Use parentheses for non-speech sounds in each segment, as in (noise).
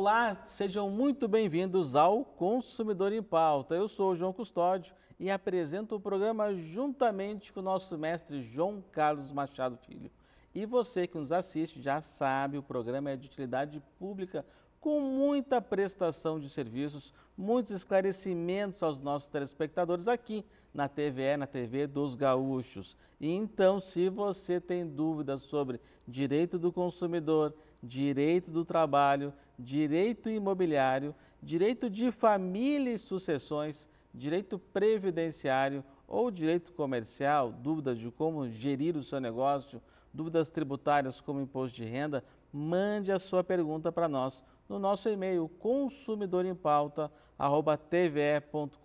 Olá, sejam muito bem-vindos ao Consumidor em Pauta. Eu sou o João Custódio e apresento o programa juntamente com o nosso mestre João Carlos Machado Filho. E você que nos assiste já sabe, o programa é de utilidade pública com muita prestação de serviços, muitos esclarecimentos aos nossos telespectadores aqui na TVE, na TV dos Gaúchos. então, se você tem dúvidas sobre direito do consumidor, direito do trabalho, direito imobiliário, direito de família e sucessões, direito previdenciário ou direito comercial, dúvidas de como gerir o seu negócio, dúvidas tributárias como imposto de renda, mande a sua pergunta para nós no nosso e-mail consumidorempauta@tve.com.br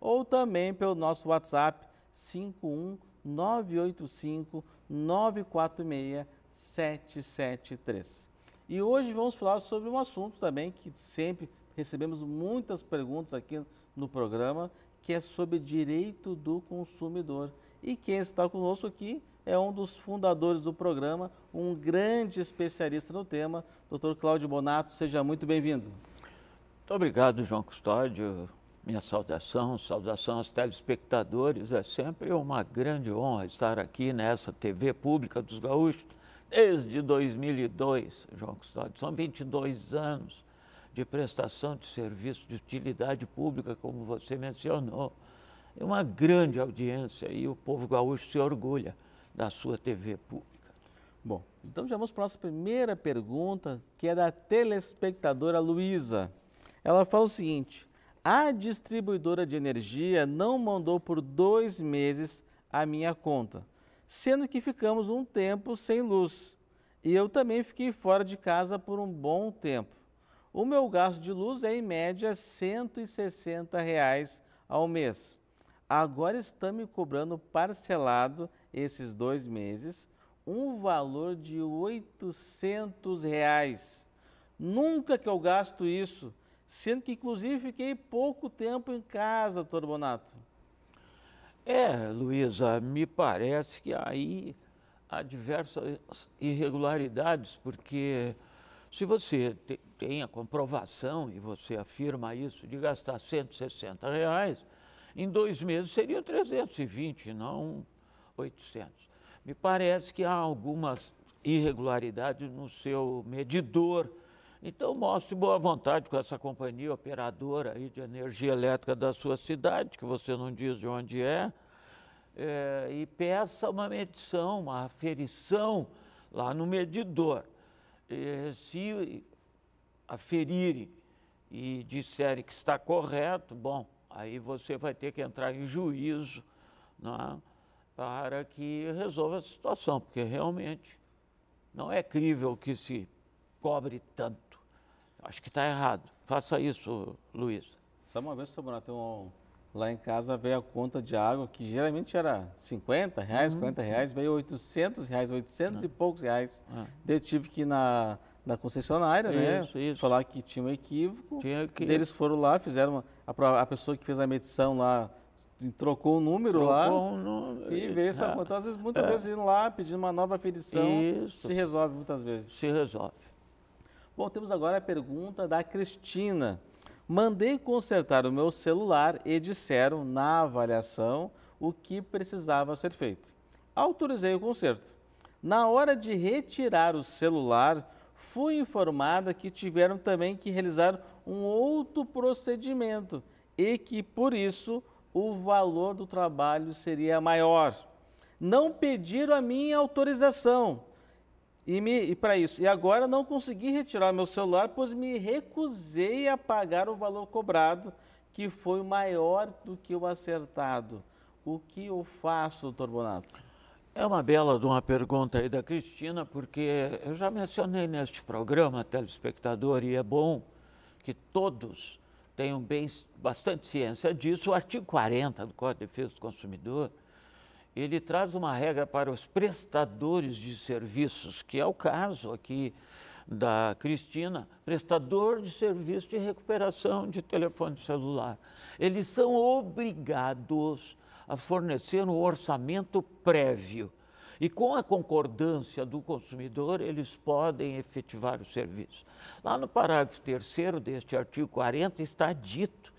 ou também pelo nosso WhatsApp 51985 946 773. E hoje vamos falar sobre um assunto também que sempre recebemos muitas perguntas aqui no programa, que é sobre direito do consumidor. E quem está conosco aqui é um dos fundadores do programa, um grande especialista no tema. Doutor Cláudio Bonato, seja muito bem-vindo. Muito obrigado, João Custódio. Minha saudação, saudação aos telespectadores. É sempre uma grande honra estar aqui nessa TV Pública dos Gaúchos desde 2002, João Custódio. São 22 anos de prestação de serviço de utilidade pública, como você mencionou. É uma grande audiência e o povo gaúcho se orgulha da sua TV pública. Bom, então já vamos para a nossa primeira pergunta, que é da telespectadora Luísa. Ela fala o seguinte: a distribuidora de energia não mandou por dois meses a minha conta, sendo que ficamos um tempo sem luz. E eu também fiquei fora de casa por um bom tempo. O meu gasto de luz é em média 160 reais ao mês. Agora estão me cobrando parcelado esses dois meses, um valor de 800 reais. Nunca que eu gasto isso, sendo que inclusive fiquei pouco tempo em casa, doutor Bonato. É, Luísa, me parece que aí há diversas irregularidades, porque se você tem a comprovação, e você afirma isso, de gastar 160 reais, em dois meses seria 320, não 800. Me parece que há algumas irregularidades no seu medidor. Então, mostre boa vontade com essa companhia operadora aí de energia elétrica da sua cidade, que você não diz de onde é, é e peça uma medição, uma aferição lá no medidor. se aferirem e disserem que está correto, bom, aí você vai ter que entrar em juízo. Não é? para que resolva a situação, porque realmente não é crível que se cobre tanto. Acho que está errado. Faça isso, Luiz. Sabe uma vez, Sobrato, lá em casa veio a conta de água, que geralmente era 50 reais, uhum. 40 reais, veio 800 reais, 800 uhum. e ah. poucos reais. Uhum. Eu tive que ir na, na concessionária, né? isso, né? Isso. Falar que tinha um equívoco. Tinha que... Eles foram lá, fizeram uma, a, a pessoa que fez a medição lá trocou um número trocou lá um número, e veio essa é, Às vezes, muitas é. vezes indo lá pedindo uma nova aferição, Isso. se resolve muitas vezes. Se resolve. Bom, temos agora a pergunta da Cristina. Mandei consertar o meu celular e disseram na avaliação o que precisava ser feito. Autorizei o conserto. Na hora de retirar o celular, fui informada que tiveram também que realizar um outro procedimento e que, por isso, o valor do trabalho seria maior. Não pediram a minha autorização e, e para isso. E agora não consegui retirar meu celular, pois me recusei a pagar o valor cobrado, que foi maior do que o acertado. O que eu faço, doutor Bonato? É uma bela de uma pergunta aí da Cristina, porque eu já mencionei neste programa, telespectador, e é bom que todos tenho bem, bastante ciência disso, o artigo 40 do Código de Defesa do Consumidor, ele traz uma regra para os prestadores de serviços, que é o caso aqui da Cristina, prestador de serviço de recuperação de telefone celular. Eles são obrigados a fornecer um orçamento prévio e com a concordância do consumidor, eles podem efetivar o serviço. Lá no parágrafo 3 deste artigo 40 está dito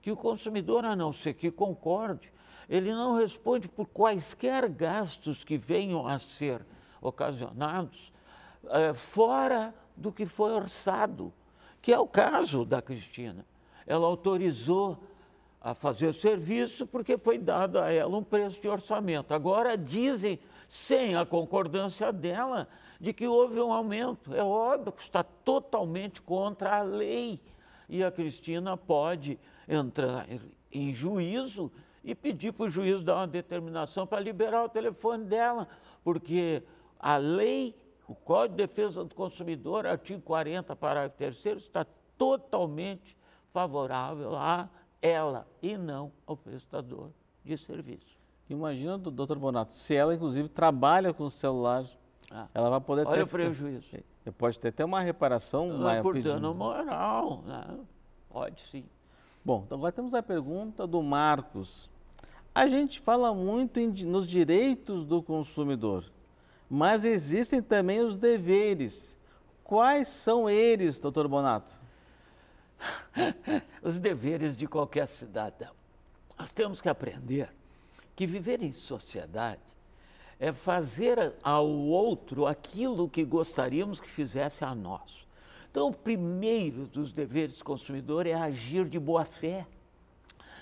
que o consumidor, a não ser que concorde, ele não responde por quaisquer gastos que venham a ser ocasionados eh, fora do que foi orçado, que é o caso da Cristina. Ela autorizou a fazer o serviço porque foi dado a ela um preço de orçamento. Agora dizem sem a concordância dela de que houve um aumento. É óbvio que está totalmente contra a lei. E a Cristina pode entrar em juízo e pedir para o juiz dar uma determinação para liberar o telefone dela, porque a lei, o Código de Defesa do Consumidor, artigo 40, parágrafo 3, está totalmente favorável a ela e não ao prestador de serviço. Imagina, doutor Bonato, se ela, inclusive, trabalha com o celular, ah, ela vai poder Olha ter... o prejuízo. É, pode ter até uma reparação, não, é Por dano moral, né? pode sim. Bom, então agora temos a pergunta do Marcos. A gente fala muito em, nos direitos do consumidor, mas existem também os deveres. Quais são eles, doutor Bonato? (laughs) os deveres de qualquer cidadão. Nós temos que aprender que viver em sociedade é fazer ao outro aquilo que gostaríamos que fizesse a nós. Então, o primeiro dos deveres do consumidor é agir de boa fé.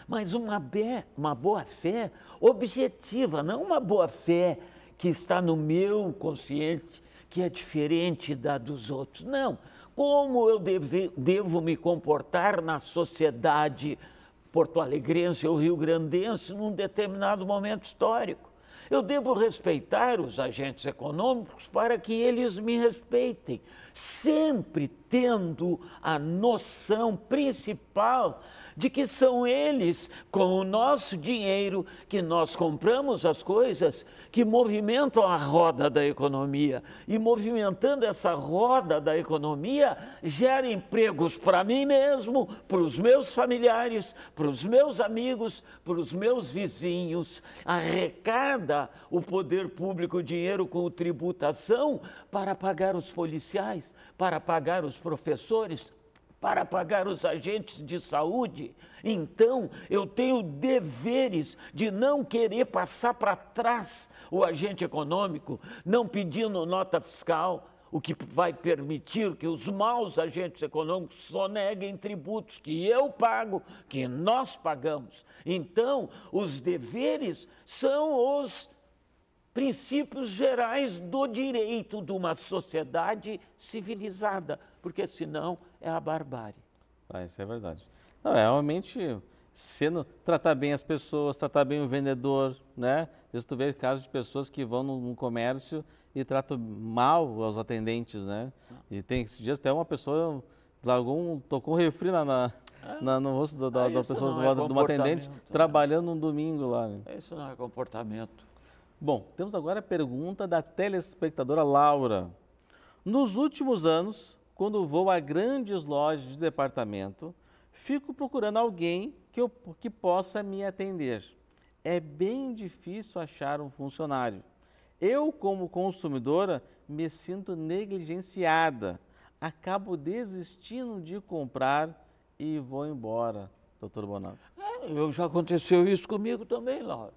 Mas uma, be, uma boa fé objetiva, não uma boa fé que está no meu consciente, que é diferente da dos outros. Não. Como eu deve, devo me comportar na sociedade? porto-alegrense ou rio-grandense num determinado momento histórico. Eu devo respeitar os agentes econômicos para que eles me respeitem sempre tendo a noção principal de que são eles, com o nosso dinheiro, que nós compramos as coisas que movimentam a roda da economia. E movimentando essa roda da economia, gera empregos para mim mesmo, para os meus familiares, para os meus amigos, para os meus vizinhos. Arrecada o poder público dinheiro com tributação para pagar os policiais para pagar os professores, para pagar os agentes de saúde. Então, eu tenho deveres de não querer passar para trás o agente econômico, não pedindo nota fiscal o que vai permitir que os maus agentes econômicos soneguem tributos que eu pago, que nós pagamos. Então, os deveres são os princípios gerais do direito de uma sociedade civilizada, porque senão é a barbárie. Ah, isso é verdade. Não, é realmente sendo tratar bem as pessoas, tratar bem o vendedor, né? Às vezes tu vê casos de pessoas que vão num comércio e tratam mal os atendentes, né? E tem esses dias até uma pessoa algum tocou um refri na, na, é, na no rosto da, ah, da, da pessoa, é do, de uma atendente, né? trabalhando um domingo lá. Né? Isso não é comportamento. Bom, temos agora a pergunta da telespectadora Laura. Nos últimos anos, quando vou a grandes lojas de departamento, fico procurando alguém que, eu, que possa me atender. É bem difícil achar um funcionário. Eu, como consumidora, me sinto negligenciada. Acabo desistindo de comprar e vou embora, doutor Bonato. É, eu já aconteceu isso comigo também, Laura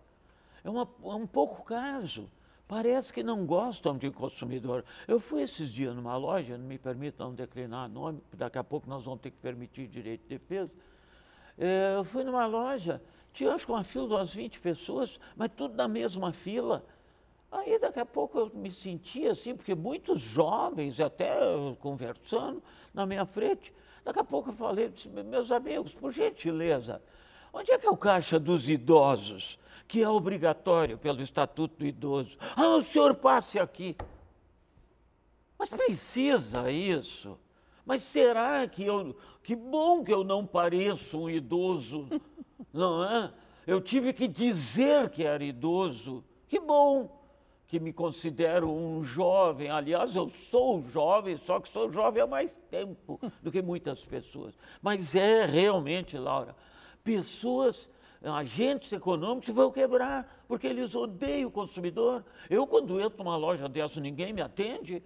é, uma, é um pouco caso. Parece que não gostam de consumidor. Eu fui esses dias numa loja, não me permitam declinar nome, daqui a pouco nós vamos ter que permitir direito de defesa. É, eu fui numa loja, tinha acho que uma fila de umas 20 pessoas, mas tudo na mesma fila. Aí daqui a pouco eu me senti assim, porque muitos jovens até conversando na minha frente, daqui a pouco eu falei, disse, meus amigos, por gentileza, Onde é que é o caixa dos idosos, que é obrigatório pelo Estatuto do Idoso? Ah, o senhor passe aqui. Mas precisa isso? Mas será que eu. Que bom que eu não pareço um idoso, (laughs) não é? Eu tive que dizer que era idoso. Que bom que me considero um jovem. Aliás, eu sou jovem, só que sou jovem há mais tempo do que muitas pessoas. Mas é realmente, Laura, pessoas, agentes econômicos vão quebrar, porque eles odeiam o consumidor. Eu, quando entro numa loja dessa, ninguém me atende.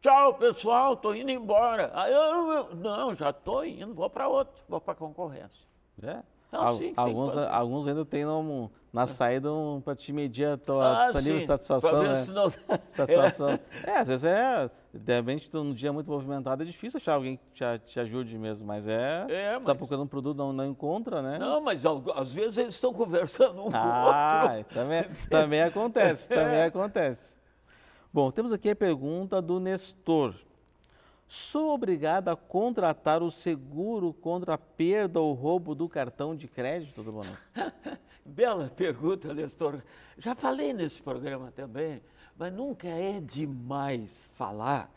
Tchau, pessoal, estou indo embora. Aí eu, não, já estou indo, vou para outro, vou para a concorrência. É? Não, sim, alguns, alguns ainda tem um, na ah. saída um, para te medir a tua ah, satisfação. Né? Não... (laughs) satisfação. é, às vezes é. De repente, num dia muito movimentado, é difícil achar alguém que te, te ajude mesmo, mas é. é tá mas... Tá procurando um produto, não, não encontra, né? Não, mas às vezes eles estão conversando um ah, com o ah, outro. Também, (laughs) também acontece, também é. acontece. Bom, temos aqui a pergunta do Nestor sou obrigado a contratar o seguro contra a perda ou roubo do cartão de crédito, do Bonato? (laughs) Bela pergunta, Nestor. Já falei nesse programa também, mas nunca é demais falar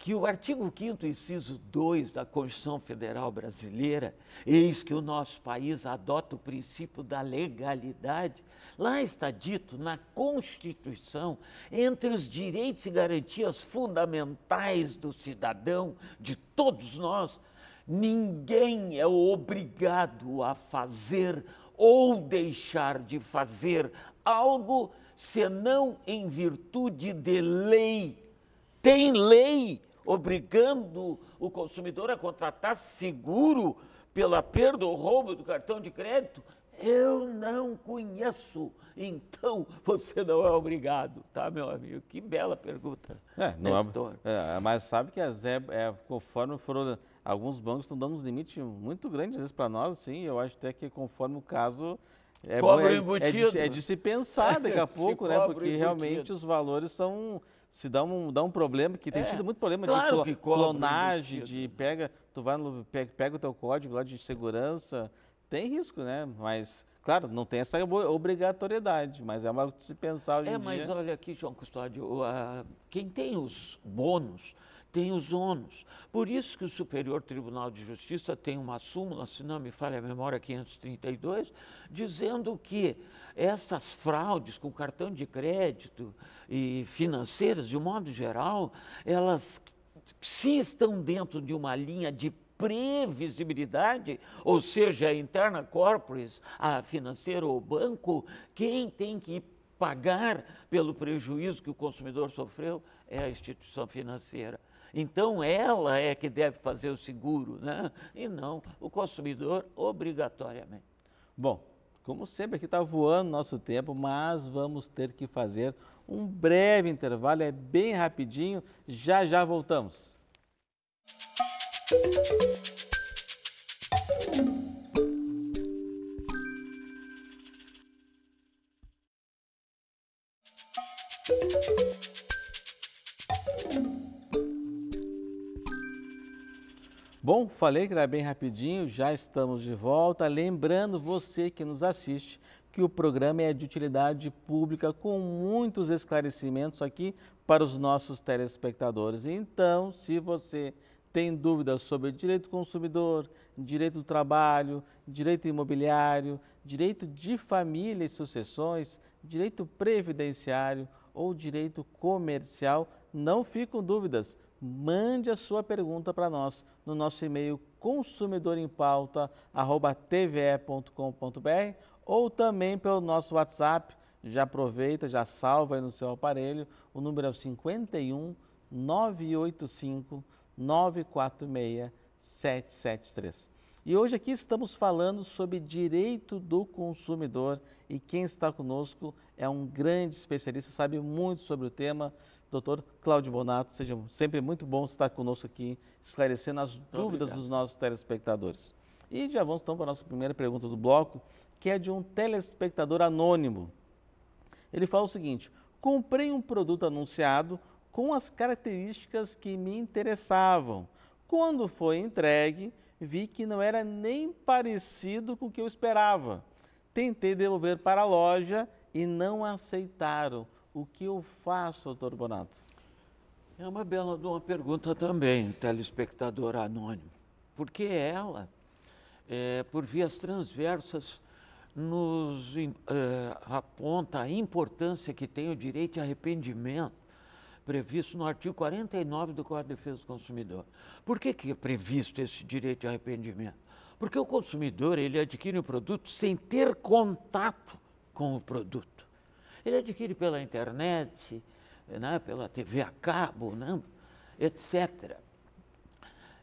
que o artigo 5 inciso 2 da Constituição Federal Brasileira, eis que o nosso país adota o princípio da legalidade, lá está dito na Constituição, entre os direitos e garantias fundamentais do cidadão, de todos nós, ninguém é obrigado a fazer ou deixar de fazer algo senão em virtude de lei. Tem lei obrigando o consumidor a contratar seguro pela perda ou roubo do cartão de crédito? Eu não conheço, então (laughs) você não é obrigado, tá, meu amigo? Que bela pergunta. É, não é, é, mas sabe que as é, é, conforme foram, alguns bancos estão dando uns limites muito grandes, às vezes, para nós, assim, eu acho até que conforme o caso, é, bom, é, é, de, é, de, se pensar daqui a (laughs) pouco, né? Porque embutido. realmente os valores são. Se dá um, dá um problema, que tem é, tido muito problema claro de clonagem, de pega, tu vai no, pega, pega o teu código lá de segurança. Tem risco, né? Mas, claro, não tem essa obrigatoriedade, mas é uma de se pensar hoje É, mas dia. olha aqui, João Custódio, a, quem tem os bônus tem os ônus. Por isso que o Superior Tribunal de Justiça tem uma súmula, se não me falha a memória, 532, dizendo que essas fraudes com cartão de crédito e financeiras, de um modo geral, elas se estão dentro de uma linha de previsibilidade, ou seja, a interna corporis, a financeira ou banco, quem tem que pagar pelo prejuízo que o consumidor sofreu é a instituição financeira então ela é que deve fazer o seguro, né? E não o consumidor obrigatoriamente. Bom, como sempre aqui está voando nosso tempo, mas vamos ter que fazer um breve intervalo, é bem rapidinho, já já voltamos. Música Bom, falei que era bem rapidinho, já estamos de volta. Lembrando você que nos assiste que o programa é de utilidade pública com muitos esclarecimentos aqui para os nossos telespectadores. Então, se você tem dúvidas sobre direito do consumidor, direito do trabalho, direito imobiliário, direito de família e sucessões, direito previdenciário ou direito comercial, não com dúvidas mande a sua pergunta para nós no nosso e-mail consumidorempauta@tve.com.br ou também pelo nosso WhatsApp. Já aproveita, já salva aí no seu aparelho. O número é o 51 985 946 773. E hoje aqui estamos falando sobre direito do consumidor e quem está conosco é um grande especialista, sabe muito sobre o tema, doutor Cláudio Bonato. Seja sempre muito bom estar conosco aqui, esclarecendo as muito dúvidas obrigado. dos nossos telespectadores. E já vamos então para a nossa primeira pergunta do bloco, que é de um telespectador anônimo. Ele fala o seguinte: comprei um produto anunciado com as características que me interessavam. Quando foi entregue, vi que não era nem parecido com o que eu esperava. Tentei devolver para a loja e não aceitaram. O que eu faço, doutor Bonato? É uma bela uma pergunta também, telespectador anônimo. Porque ela, é, por vias transversas, nos é, aponta a importância que tem o direito de arrependimento previsto no artigo 49 do Código de Defesa do Consumidor. Por que, que é previsto esse direito de arrependimento? Porque o consumidor ele adquire o um produto sem ter contato com o produto. Ele adquire pela internet, né, pela TV a cabo, né, etc.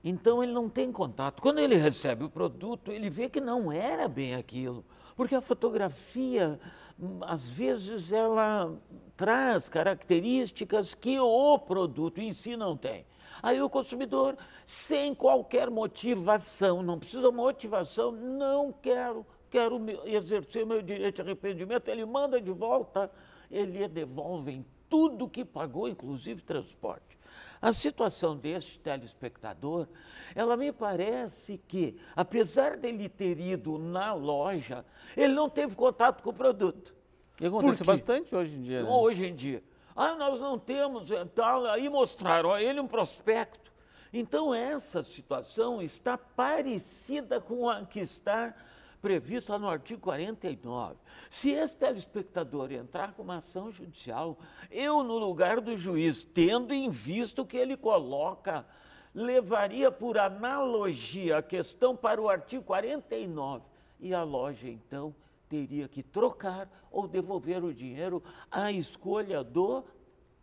Então ele não tem contato. Quando ele recebe o produto, ele vê que não era bem aquilo porque a fotografia, hum, às vezes, ela traz características que o produto em si não tem. Aí o consumidor, sem qualquer motivação, não precisa motivação, não quero, quero exercer meu direito de arrependimento, ele manda de volta, ele devolve tudo que pagou, inclusive transporte. A situação deste telespectador, ela me parece que, apesar dele ter ido na loja, ele não teve contato com o produto. E acontece bastante hoje em dia. Né? Hoje em dia. Ah, nós não temos tal. Então, aí mostraram a ele um prospecto. Então, essa situação está parecida com a que está prevista no artigo 49. Se esse telespectador entrar com uma ação judicial, eu, no lugar do juiz, tendo em vista o que ele coloca, levaria por analogia a questão para o artigo 49. E a loja, então, teria que trocar ou devolver o dinheiro à escolha do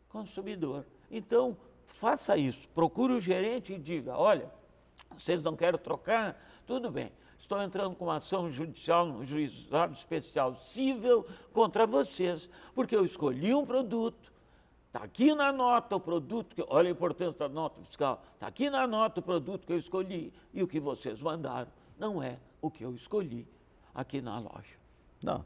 consumidor. Então, faça isso. Procure o gerente e diga: olha, vocês não querem trocar? Tudo bem Estou entrando com uma ação judicial no um juizado especial civil contra vocês, porque eu escolhi um produto, está aqui na nota o produto, que, olha a importância da nota fiscal, está aqui na nota o produto que eu escolhi e o que vocês mandaram não é o que eu escolhi aqui na loja. Não,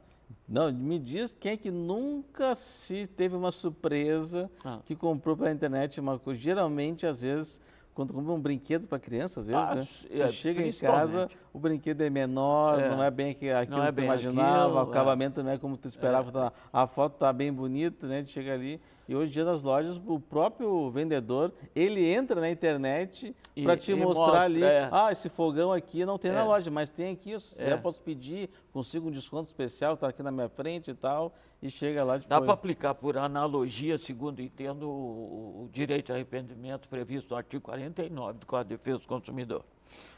não, me diz quem é que nunca se teve uma surpresa ah. que comprou pela internet uma coisa. Geralmente, às vezes, quando compra um brinquedo para criança, às vezes, ah, né? É, chega em casa, o brinquedo é menor, é. não é bem aquilo, aquilo é que tu imaginava, aquilo, o acabamento é. não é como tu esperava. É. Tá a foto tá bem bonita, né? Tu chega ali, e hoje em dia nas lojas, o próprio vendedor, ele entra na internet para te mostrar mostra, ali, é. ah, esse fogão aqui não tem é. na loja, mas tem aqui, se é. eu posso pedir, consigo um desconto especial, está aqui na minha frente e tal, e chega lá depois. Dá para aplicar por analogia, segundo entendo, o, o direito a arrependimento previsto no artigo 49 do Código de Defesa do Consumidor.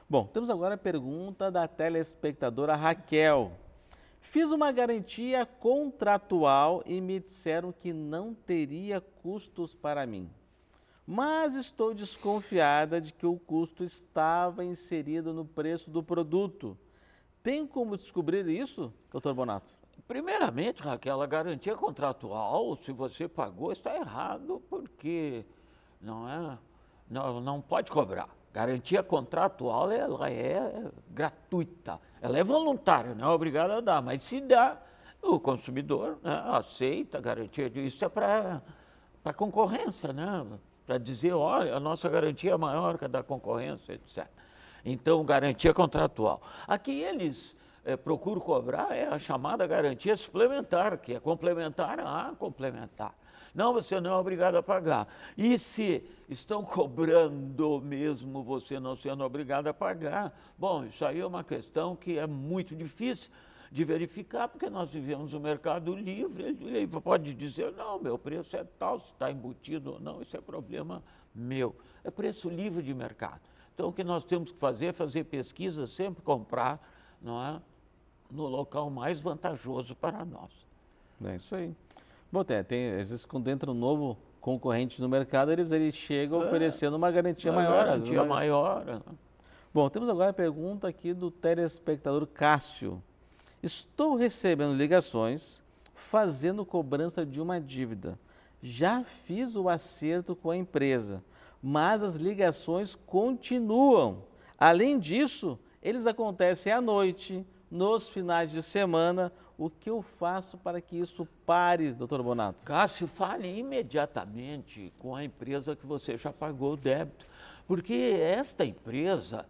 Bom, temos agora a pergunta da telespectadora Raquel. Fiz uma garantia contratual e me disseram que não teria custos para mim. Mas estou desconfiada de que o custo estava inserido no preço do produto. Tem como descobrir isso, doutor Bonato? Primeiramente, Raquel, a garantia contratual, se você pagou, está errado, porque não é, não, não pode cobrar. Garantia contratual ela é, é gratuita, ela é voluntária, não é obrigada a dar, mas se dá, o consumidor né, aceita a garantia de isso é para a concorrência, né? para dizer, olha, a nossa garantia é maior que a da concorrência, etc. Então, garantia contratual. Aqui eles é, procuram cobrar é a chamada garantia suplementar, que é complementar a complementar. Não, você não é obrigado a pagar. E se estão cobrando mesmo você não sendo obrigado a pagar? Bom, isso aí é uma questão que é muito difícil de verificar, porque nós vivemos um mercado livre, ele pode dizer, não, meu preço é tal, se está embutido ou não, isso é problema meu. É preço livre de mercado. Então, o que nós temos que fazer é fazer pesquisa, sempre comprar, não é? No local mais vantajoso para nós. É isso aí. Bom, tem, tem, às vezes quando entra um novo concorrente no mercado, eles, eles chegam é, oferecendo uma garantia uma maior. Garantia maior. maior. Né? Bom, temos agora a pergunta aqui do telespectador Cássio. Estou recebendo ligações fazendo cobrança de uma dívida. Já fiz o acerto com a empresa, mas as ligações continuam. Além disso, eles acontecem à noite, nos finais de semana o que eu faço para que isso pare, doutor Bonato? Cássio, fale imediatamente com a empresa que você já pagou o débito, porque esta empresa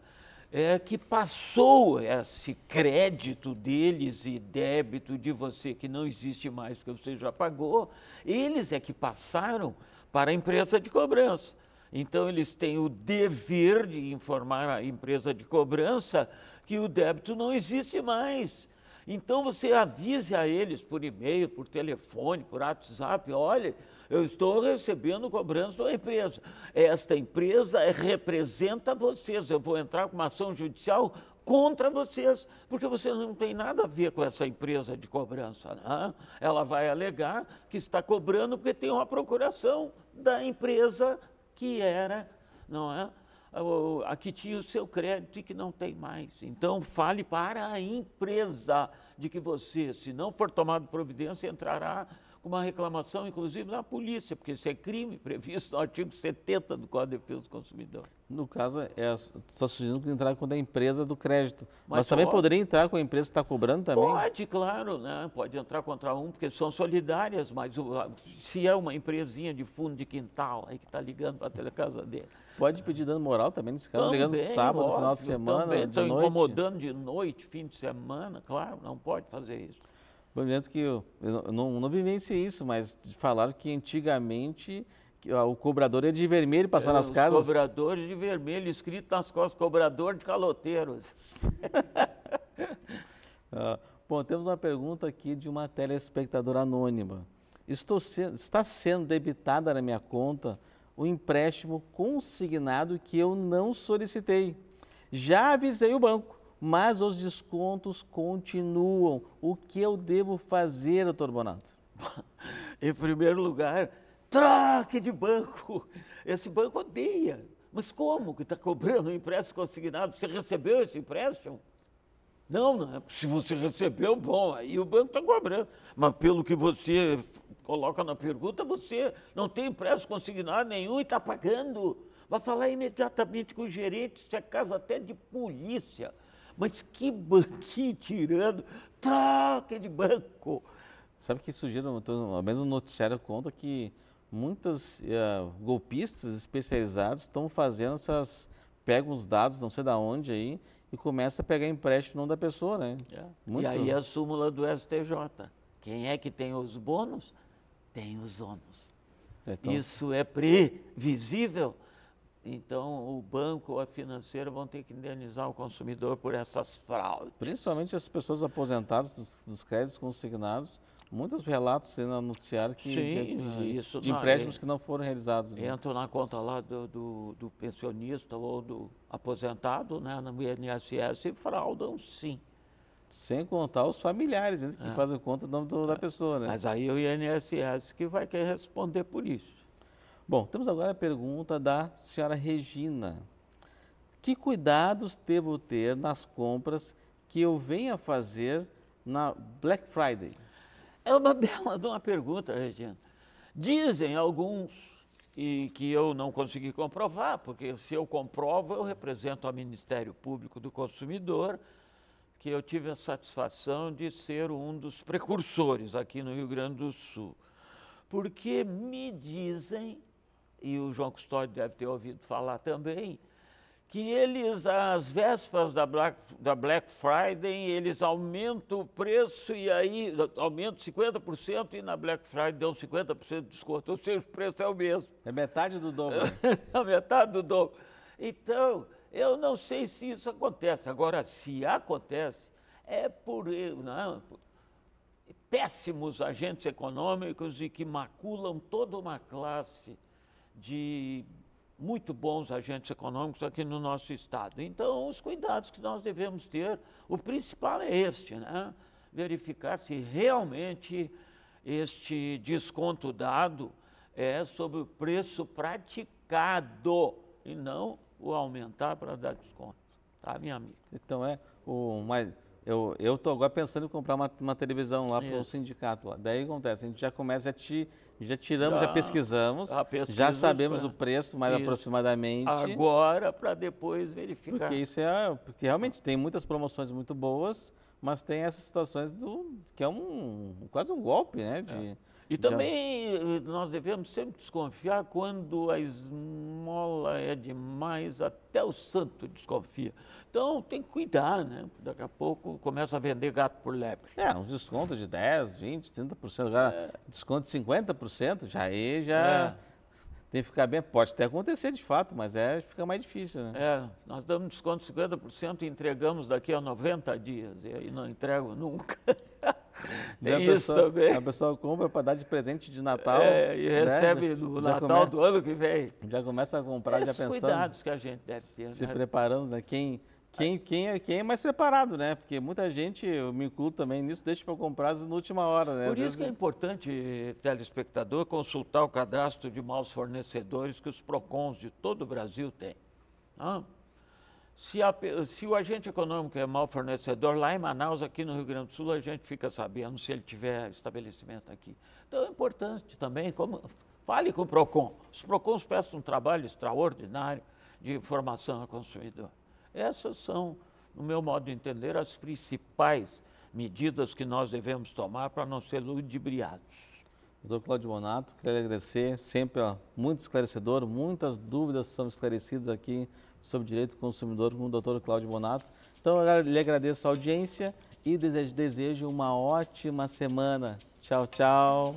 é que passou esse crédito deles e débito de você que não existe mais, que você já pagou, eles é que passaram para a empresa de cobrança. Então, eles têm o dever de informar a empresa de cobrança que o débito não existe mais então você avise a eles por e-mail, por telefone, por WhatsApp, olha, eu estou recebendo cobrança da empresa. Esta empresa representa vocês. Eu vou entrar com uma ação judicial contra vocês, porque vocês não têm nada a ver com essa empresa de cobrança. Né? Ela vai alegar que está cobrando porque tem uma procuração da empresa que era, não é? a ah, que tinha o seu crédito e que não tem mais. Então, fale para a empresa de que você, se não for tomado providência, entrará com uma reclamação, inclusive, na polícia, porque isso é crime previsto no artigo 70 do Código de Defesa do Consumidor. No caso, é, só sugerindo que entrar com a empresa do crédito. Mas, Mas também pode, poderia entrar com a empresa que está cobrando também? Pode, claro, né? pode entrar contra um, porque são solidárias, mas o, se é uma empresinha de fundo de quintal aí que está ligando para a telecasa dele. Pode pedir dano moral também, nesse caso, também, ligando sábado, óbvio, final de semana, também. de Estão noite. incomodando de noite, fim de semana, claro, não pode fazer isso. Eu que eu, eu não, não vivenciei isso, mas falaram que antigamente que, o cobrador é de vermelho passar é, nas casas. Cobradores de vermelho, escrito nas costas, cobrador de caloteiros. (laughs) ah, bom, temos uma pergunta aqui de uma telespectadora anônima. Estou se, está sendo debitada na minha conta o empréstimo consignado que eu não solicitei. Já avisei o banco mas os descontos continuam. O que eu devo fazer, doutor Bonato? (laughs) em primeiro lugar, troque de banco. Esse banco odeia. Mas como que está cobrando um empréstimo consignado? Você recebeu esse empréstimo? Não, não. É. Se você recebeu, bom, aí o banco está cobrando. Mas pelo que você coloca na pergunta, você não tem empréstimo consignado nenhum e está pagando. Vai falar imediatamente com o gerente, se é caso até de polícia. Mas que banquinho (laughs) tirando, troca de banco. Sabe que surgiram, a mesma o noticiário conta que muitos uh, eh, golpistas especializados estão fazendo essas, pegam os dados, não sei da onde aí, e começa a pegar empréstimo no nome da pessoa, né? É. E aí a súmula do STJ. Quem é que tem os bônus? Tem os ônus. Então... Isso é previsível? Então, o banco, ou a financeira vão ter que indenizar o consumidor por essas fraudes. Principalmente as pessoas aposentadas dos, dos créditos consignados, muitos relatos sendo anunciados que Sim, de, de não, é- empréstimos que não foram realizados. Né? Entram na conta lá do, do, do, pensionista ou do aposentado, né, no INSS, e fraudam sim. Sem contar os familiares, né, que é. fazem conta do nome do, da é. pessoa, né? Mas aí é o INSS que vai querer responder por isso. Bom, temos agora a pergunta da senhora Regina. Que cuidados devo ter nas compras que eu venha fazer na Black Friday? É uma (laughs) bela uma pergunta, Regina. Dizem alguns, e que eu não consegui comprovar, porque se eu comprovo, eu represento o Ministério Público do Consumidor, que eu tive a satisfação de ser um dos (laughs) precursores aqui no Rio Grande do Sul. Porque me dizem e o João Custódio deve ter ouvido falar também, que eles, às vésperas da Black, da Black Friday, eles aumentam o preço e aí aumentam 50% e na Black Friday dão 50% de desconto, ou seja, o preço é o mesmo. É metade do dobro. é (laughs) metade do dobro. Então, eu não sei se isso acontece. Agora, se acontece, é por não, péssimos agentes econômicos e que maculam toda uma classe de muito bons agentes econômicos aqui no nosso estado. Então, os cuidados que nós devemos ter, o principal é este, né? verificar se realmente este desconto dado é sobre o preço praticado e não o aumentar para dar desconto, tá, minha amiga? Então é o mais eu, eu tô agora pensando em comprar uma, uma televisão lá para o sindicato. Lá. Daí acontece, a gente já começa, a te, já tiramos, já, já pesquisamos, já, já sabemos é. o preço mais isso. aproximadamente. Agora para depois verificar. Porque isso é, porque realmente tem muitas promoções muito boas, mas tem essas situações do, que é um quase um golpe, né? De, é e também Já. Eh, nós devemos sempre desconfiar quando a esmola é demais, até o santo desconfia. Então tem que cuidar, né? Daqui a pouco começa a vender gato por lebre. É, uns descontos de 10, 20, 30%, agora é. desconto de 50%, já aí já. É. Tem que ficar bem, pode até acontecer de fato, mas é, fica mais difícil, né? É, nós damos desconto de 50% e entregamos daqui a 90 dias, e aí não entrego nunca. (laughs) Tem né, isso também. A pessoa compra para dar de presente de Natal. É, e né? recebe no já Natal do ano que vem. Já começa a comprar, Esses já pensando. cuidados que a gente deve ter. Se né? preparando, né? Quem, quem, quem, é, quem é mais preparado, né? Porque muita gente, eu me incluo também nisso, deixa para comprar na última hora, né? Por isso que é importante, telespectador, consultar o cadastro de maus fornecedores que os PROCONs de todo o Brasil têm. Ah, se, a, se, o agente econômico é mau fornecedor, lá em Manaus, aqui no Rio Grande do Sul, a gente fica sabendo se ele tiver estabelecimento aqui. Então é importante também, como, fale com o PROCON. Os PROCONs prestam um trabalho extraordinário de informação ao consumidor. Essas são, no meu modo de entender, as principais medidas que nós devemos tomar para não ser ludibriados. Doutor Cláudio Bonato, quero agradecer, sempre ó, muito esclarecedor, muitas dúvidas são esclarecidas aqui sobre direito do consumidor com o doutor Cláudio Bonato. Então, eu lhe agradeço a audiência e desejo, desejo uma ótima semana. Tchau, tchau.